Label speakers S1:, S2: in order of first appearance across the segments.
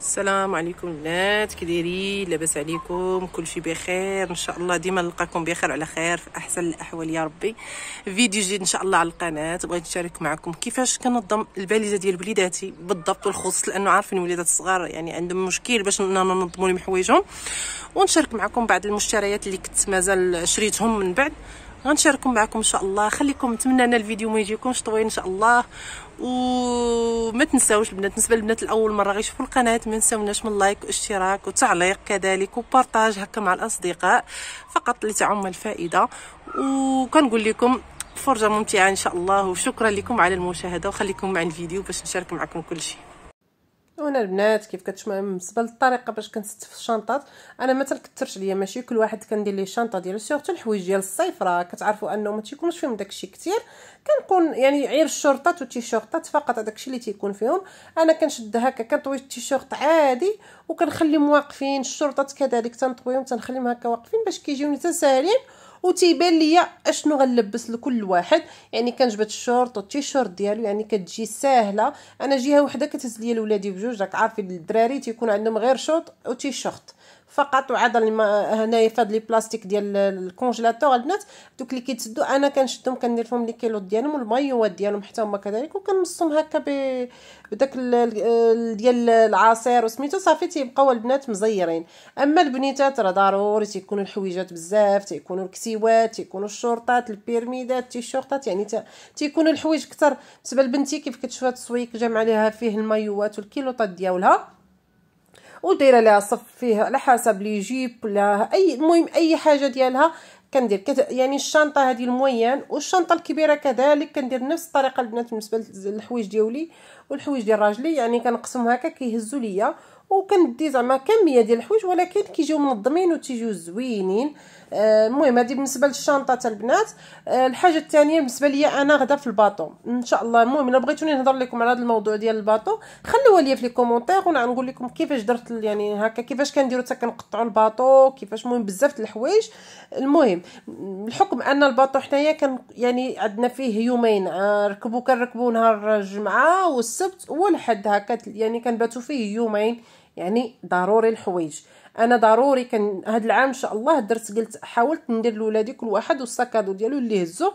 S1: السلام عليكم البنات كي دايرين لاباس عليكم كلشي بخير ان شاء الله ديما نلقاكم بخير على خير في احسن الاحوال يا ربي فيديو جديد ان شاء الله على القناه بغيت نشارك معكم كيفاش كنظم الباليزه ديال وليداتي بالضبط والخصوص لانه عارفين وليدات الصغار يعني عندهم مشكل باش ننظموا لهم حوايجهم ونشارك معكم بعض المشتريات اللي كنت مازال شريتهم من بعد غنشارككم معكم ان شاء الله خليكم نتمنى ان الفيديو ما يجيكمش طويل ان شاء الله وما تنساوش البنات بالنسبه للبنات الاول مره غيشوفوا القناه ما نساوناش من لايك واشتراك وتعليق كذلك وبارطاج هكا مع الاصدقاء فقط لتعم الفائده وكنقول لكم فرجه ممتعه ان شاء الله وشكرا لكم على المشاهده وخليكم مع الفيديو باش نشارك معكم كل شيء وهنا البنات كيف كتشمع بالنسبه للطريقه باش كنستف الشنطات انا ما تنكثرش ليا ماشي كل واحد كندير ليه الشنطه ديالو سيغتو الحوايج ديال الصيف راه كتعرفوا انه ما تيكونش فيهم داكشي كثير كنكون يعني غير الشرطات والتيشيرتات فقط داكشي اللي تيكون فيهم انا كنشد هكا كنطوي التيشيرت عادي وكنخليهم واقفين الشرطات كذلك تنطويهم تنخليهم هكا واقفين باش كيجيوني تساهلين وتيبان ليا اشنو غنلبس لكل واحد يعني كنجبد الشورت والتيشورت ديالو يعني كتجي ساهله انا جهه وحده كتهز ليا لولادي بجوج راك عارفين الدراري تيكون عندهم غير شورت وتيشورت فقط وعاد هنايا فهاد لي بلاستيك ديال الكونجيلاتور البنات دوك اللي كيتسدو انا كنشدهم كندير فيهم لي كيلو ديالهم والمايوات ديالهم حتى هما كذلك وكنمصهم هكا بداك ديال العصير وسميتو صافي تيبقاو البنات مزيرين اما البنيتات راه ضروري تيكونوا الحويجات بزاف تيكونوا الكسيوات تيكونوا الشرطات البيرميدات التيشورتات يعني تيكونوا الحويج كثر بالنسبه لبنتي كيف كتشوف هاد الصويك جامع عليها فيه المايوات والكيلوطات ديالها ودايره لها صف فيه على حسب لي جيب ولا اي المهم اي حاجه ديالها كندير كت... يعني الشنطه هذه الموين والشنطه الكبيره كذلك كندير نفس الطريقه البنات بالنسبه للحوايج ديولي والحوايج ديال راجلي يعني كنقسم هكا كيهزوا ليا وكندي زعما كميه ديال الحوايج ولكن كيجيو منظمين وتيجيو زوينين آه، المهم هذه بالنسبه للشنطه تاع البنات آه، الحاجه الثانيه بالنسبه ليا انا غدا في الباطو ان شاء الله المهم الا بغيتوني نهضر لكم على هذا الموضوع ديال الباطو خلوها ليا في لي كومونتير وانا نقول لكم كيفاش درت يعني هكا كيفاش كنديروا حتى كنقطعوا الباطو كيفاش المهم بزاف د الحوايج المهم الحكم ان الباطو حنايا كان يعني عندنا فيه يومين آه، ركبوا كنركبوا نهار الجمعه والسبت والحد هكا يعني كنباتوا فيه يومين يعني ضروري الحوايج انا ضروري كان هاد العام ان شاء الله درت قلت حاولت ندير لولادي كل واحد والساكادو ديالو اللي هزو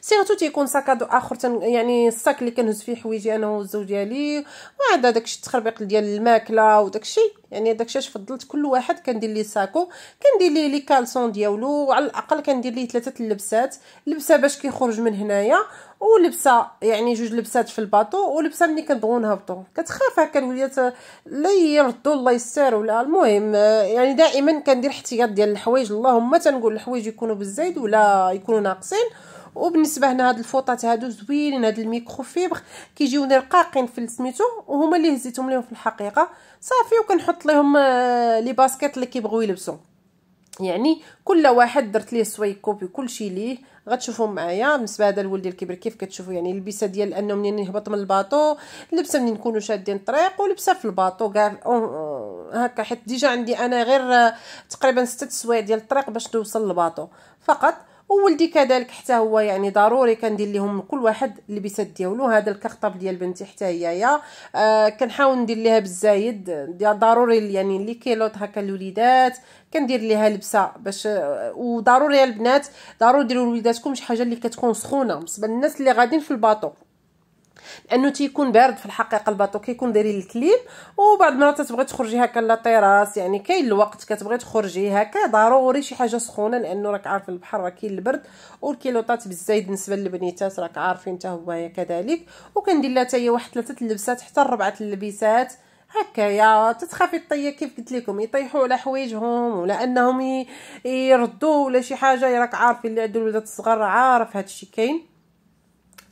S1: سيرتو تيكون ساكادو اخر تن يعني الساك اللي كنهز فيه حوايجي انا والزوج ديالي وعاد داكشي التخربيق ديال الماكله وداكشي يعني داكشي اش فضلت كل واحد كندير ليه ساكو كندير ليه لي كالسون ديالو وعلى الاقل كندير ليه ثلاثه اللبسات لبسه باش كيخرج من هنايا ولبسه يعني جوج لبسات في الباطو ولبسه ملي كنبغيو نهبطو كتخاف هكا الوليدات لا يردوا الله يستر ولا المهم يعني دائما كندير احتياط ديال الحوايج اللهم تنقول الحوايج يكونوا بالزايد ولا يكونوا ناقصين وبالنسبه هنا هاد الفوطات هادو زوينين هاد الميكرو فيبر رقاقين في السميتو وهما اللي هزيتهم ليهم في الحقيقه صافي وكنحط ليهم آه، لي باسكيت اللي كيبغيو يلبسو يعني كل واحد درت ليه كوبي كلشي ليه غتشوفوا معايا بالنسبه هذا الولد الكبير كيف كتشوفوا يعني اللبسه ديال انه منين نهبط من الباطو لبسه منين نكونوا شادين الطريق ولبسه في الباطو كاع هكا حيت ديجا عندي انا غير آه، تقريبا 6 سوايع ديال الطريق باش نوصل للباطو فقط وولدي كذلك حتى هو يعني ضروري كندير لهم كل واحد اللبسه ديالو هذا الكخطب ديال بنتي حتى هي آه كنحاول ندير ليها بالزايد ضروري يعني اللي كيلوط هكا الوليدات كندير ليها لبسه باش آه، وضروري البنات ضروري ديروا لوليداتكم شي حاجه اللي كتكون سخونه بالنسبه للناس اللي غاديين في الباطو لانه تيكون بارد في الحقيقه الباطو كيكون دايرين الكليم وبعض المرات تبغي تخرجي هكا لاطيراس يعني كاين الوقت كتبغي تخرجي هكا ضروري شي حاجه سخونه لانه راك عارف البحر راه كاين البرد والكيلوطات بزايد بالنسبه للبنيتات راك عارفين حتى هو كذلك وكندير لها حتى واحد ثلاثه اللبسات حتى ربعه اللبسات هكايا تتخافي الطيه كيف قلت لكم يطيحوا على حوايجهم ولا انهم يردوا ولا شي حاجه راك عارفين اللي عندو الولاد الصغار عارف هادشي كاين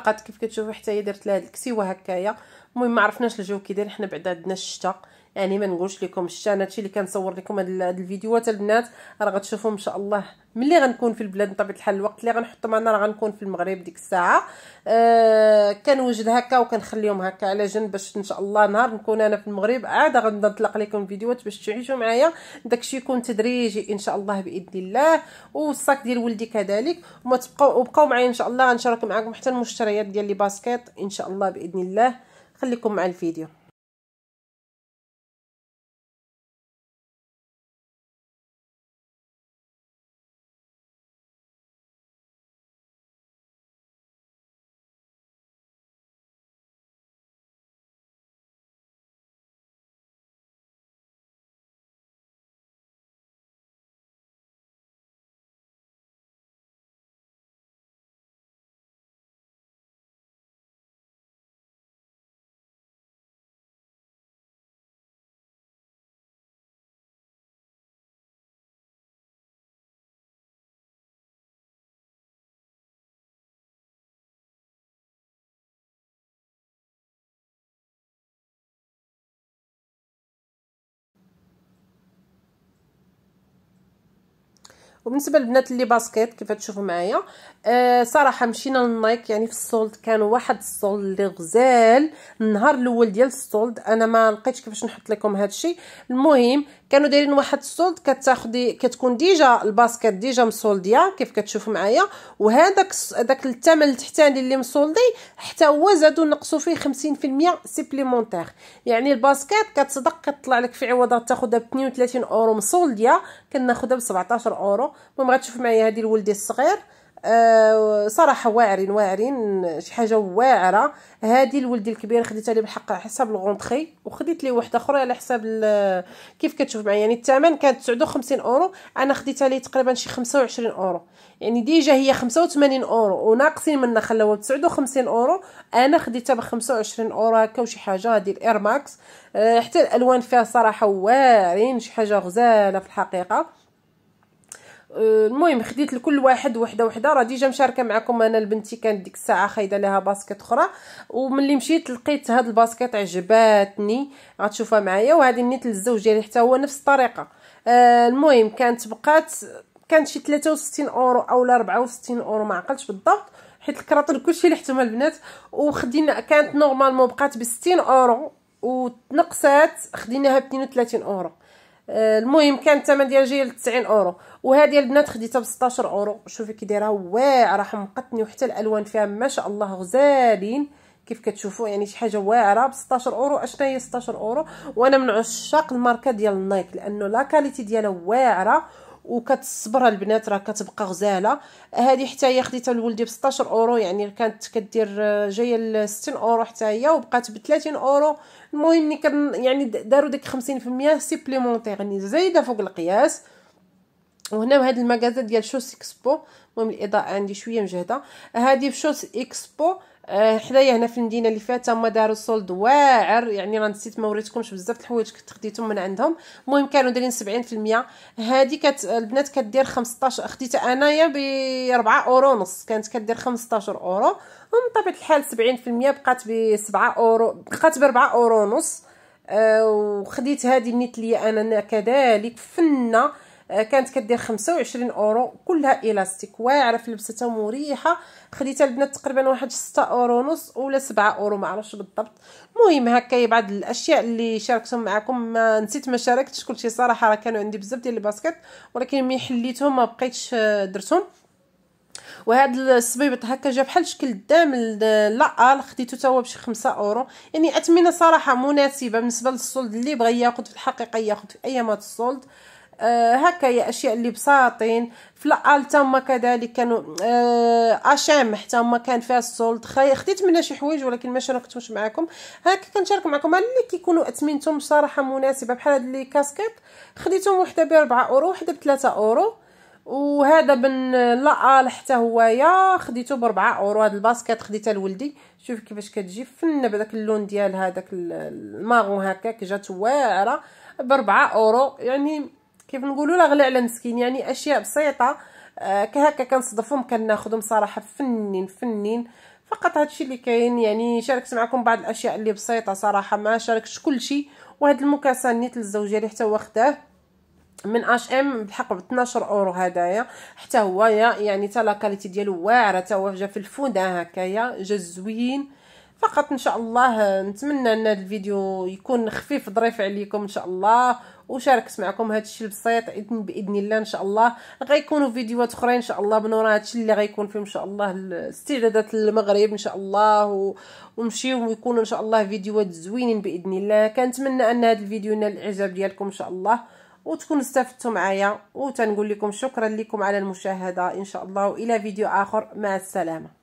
S1: فقط كيف كتشوفوا حتى هي درت لها هاد الكسيوه هكايا المهم ما عرفناش الجو كي داير حنا بعدا عندنا الشتاء يعني ما نقولش لكم الشان هادشي اللي كنصور لكم هاد الفيديوهات البنات راه غتشوفوا ان شاء الله ملي غنكون في البلاد بطبيعه الحال الوقت اللي غنحطهم انا راه غنكون في المغرب ديك الساعه آه كنوجد هكا وكنخليهم هكا على جنب باش ان شاء الله نهار نكون انا في المغرب عاد غنبدا نطلق لكم فيديوهات باش تعيشوا معايا داكشي يكون تدريجي ان شاء الله باذن الله والصاك ديال ولدي كذلك وما تبقاو وبقاو معايا ان شاء الله غنشارك معكم حتى المشتريات ديال لي باسكيت ان شاء الله باذن الله خليكم مع الفيديو وبالنسبه للبنات اللي باسكيت كيف تشوفوا معايا آه صراحه مشينا للنايك يعني في السولد كان واحد السولد اللي غزال النهار الاول ديال السولد انا ما لقيتش كيفاش نحط لكم هادشي المهم كانوا دايرين واحد السولد كتاخدي كتكون ديجا الباسكيت ديجا مسولديه كيف كتشوفوا معايا وهذاك داك الثمن التحتاني اللي مسولدي حتى هو زادوا نقصوا فيه 50% سيبليمونتير يعني الباسكيت كتصدق كتطلع لك في عوضات تاخذها ب 32 اورو مسولديه كناخذها ب 17 اورو المهم غتشوف معايا هذه لولدي الصغير أه صراحه واعرين واعرين شي حاجه واعره هذه لولدي الكبير خديتها لي بالحق على حساب الغونطري وخديت ليه وحده اخرى على حساب كيف كتشوف معايا يعني الثمن كان 59 اورو انا خديتها لي تقريبا شي 25 اورو يعني ديجا هي 85 اورو وناقصين منا خلاوها ب 59 اورو انا خديتها ب 25 اورو هكا وشي حاجه هذه الاير ماكس أه حتى الالوان فيها صراحه واعرين شي حاجه غزاله في الحقيقه آه، المهم خديت لكل واحد وحده وحده راه ديجا مشاركه معكم انا لبنتي كانت ديك الساعه خايده لها باسكت اخرى وملي مشيت لقيت هاد الباسكت عجباتني غتشوفها معايا وهذه نيت للزوج ديالي حتى هو نفس الطريقه آه المهم كانت بقات كانت شي 63 اورو اولا 64 اورو ما عقلتش بالضبط حيت الكراطون كلشي اللي حتمها البنات وخدينا كانت نورمالمون بقات ب 60 اورو وتنقصات خديناها ب 32 اورو آه، المهم كان الثمن ديالها جيل 90 اورو وهذه البنات خديتها ب 16 اورو شوفي كي دايره واعره حمقتني وحتى الالوان فيها ما شاء الله غزالين كيف كتشوفوا يعني شي حاجه واعره ب 16 اورو اشنا هي 16 اورو وانا من عشاق الماركه ديال نايك لانه لا كاليتي ديالها واعره وكتصبر البنات راه كتبقى غزاله هذه حتى هي خديتها لولدي ب 16 اورو يعني كانت كدير آه، جايه ل 60 اورو حتى هي وبقات ب 30 اورو المهم ملي كان يعني داروا ديك 50% سيبليمونتير يعني زايده فوق القياس وهنا بهذا المغازه ديال شوس اكسبو المهم الاضاءه عندي شويه مجهده هذه بشوس اكسبو آه، حدايا هنا في المدينه اللي فاتت هما داروا سولد واعر يعني راه نسيت ما وريتكمش بزاف الحوايج كنت خديتهم من عندهم المهم كانوا دايرين 70% هذه كت... البنات كدير 15 خديتها انايا ب 4 اورو ونص كانت كدير 15 اورو ومن طبيعه الحال 70% بقات ب 7 اورو بقات ب 4 اورو ونص أه وخديت هذه النيت ليا انا كذلك فنه آه، كانت كدير 25 اورو كلها الاستيك واعره لبستها مريحه خديتها البنات تقريبا واحد 6 اورو ونص ولا 7 اورو ما بالضبط المهم هكا بعض الاشياء اللي شاركتهم معكم ما نسيت ما شاركتش كلشي صراحه راه كانوا عندي بزاف ديال الباسكت ولكن ملي حليتهم ما بقيتش آه، درتهم وهاد الصبيبط هكا جا بحال شكل دام لا خديتو هو بشي خمسة اورو يعني اثمنه صراحه مناسبه بالنسبه للسولد اللي بغى ياخذ في الحقيقه ياخذ في ايامات السولد آه، يا اشياء اللي بساطين فلقال تما كذلك كانوا آه، اشام حتى هما كان فيها السولد خديت منها شي حوايج ولكن ما شاركتوش معكم هكا كنشارك معكم اللي كيكونوا اثمنتهم صراحه مناسبه بحال هاد لي كاسكيت خديتهم وحده ب 4 اورو وحده ب 3 اورو وهذا من لقال حتى هويا خديته ب 4 اورو هاد الباسكيت خديتها لولدي شوف كيفاش كتجي فنه بداك اللون ديال هذاك الماغو هكاك جات واعره ب 4 اورو يعني كيف نقولوا لا غلي على مسكين يعني اشياء بسيطه آه كهكا كنصدفهم كناخذهم صراحه فنين فنين فقط هادشي اللي كاين يعني شاركت معكم بعض الاشياء اللي بسيطه صراحه ما شاركتش كلشي وهاد المكاسه نيت للزوج اللي حتى واخداه من اش ام بالحق ب 12 اورو هدايا حتى هو يعني تا لاكاليتي كاليتي ديالو واعره حتى هو جا في الفوده هكايا جا زوين فقط ان شاء الله نتمنى ان الفيديو يكون خفيف ظريف عليكم ان شاء الله وشاركت معكم هذا الشيء البسيط باذن الله ان شاء الله غيكونوا فيديوهات اخرين ان شاء الله بنورا هذا الشيء اللي غيكون فيه ان شاء الله استعدادات المغرب ان شاء الله و... ونمشيو ويكونوا ان شاء الله فيديوهات زوينين باذن الله كنتمنى ان هذا الفيديو ينال الاعجاب ديالكم ان شاء الله وتكونوا استفدتوا معايا وتنقول لكم شكرا لكم على المشاهده ان شاء الله والى فيديو اخر مع السلامه